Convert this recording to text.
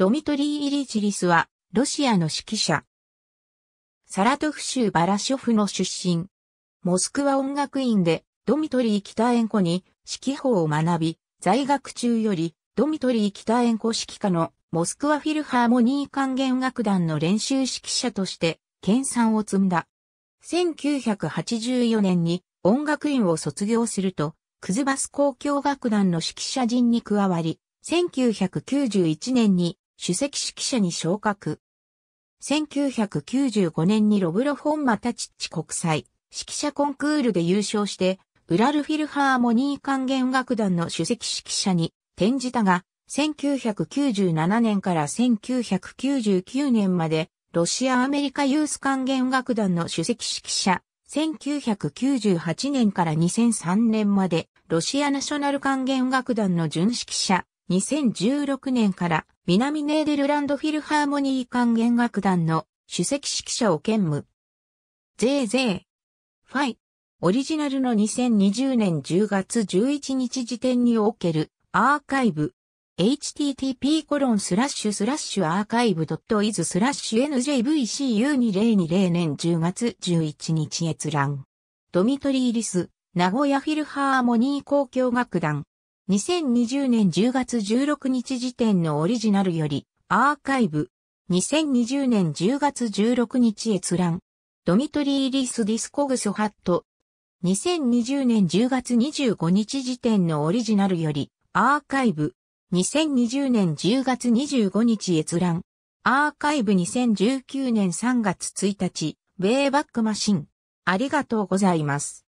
ドミトリー・イリチリスは、ロシアの指揮者。サラトフ州バラショフの出身。モスクワ音楽院で、ドミトリー・キタエンコに指揮法を学び、在学中より、ドミトリー・キタエンコ指揮下のモスクワフィルハーモニー管弦楽団の練習指揮者として、研鑽を積んだ。1984年に音楽院を卒業すると、クズバス公共楽団の指揮者陣に加わり、1991年に首席指揮者に昇格。1995年にロブロ・フォン・マタチッチ国際指揮者コンクールで優勝して、ウラルフィルハーモニー管弦楽団の首席指揮者に転じたが、1997年から1999年まで、ロシア・アメリカユース管弦楽団の首席指揮者、1998年から2003年まで、ロシアナショナル管弦楽団の準指揮者、2016年から南ネーデルランドフィルハーモニー管弦楽団の主席指揮者を兼務。ゼー。ファイ。オリジナルの2020年10月11日時点におけるアーカイブ。http コロンスラッシュスラッシュアーカイブドットイズスラッシュ njvcu2020 年10月11日閲覧。ドミトリーリス、名古屋フィルハーモニー交響楽団。2020年10月16日時点のオリジナルより、アーカイブ。2020年10月16日閲覧。ドミトリー・リス・ディスコグス・ハット。2020年10月25日時点のオリジナルより、アーカイブ。2020年10月25日閲覧。アーカイブ2019年3月1日、ベイバックマシン。ありがとうございます。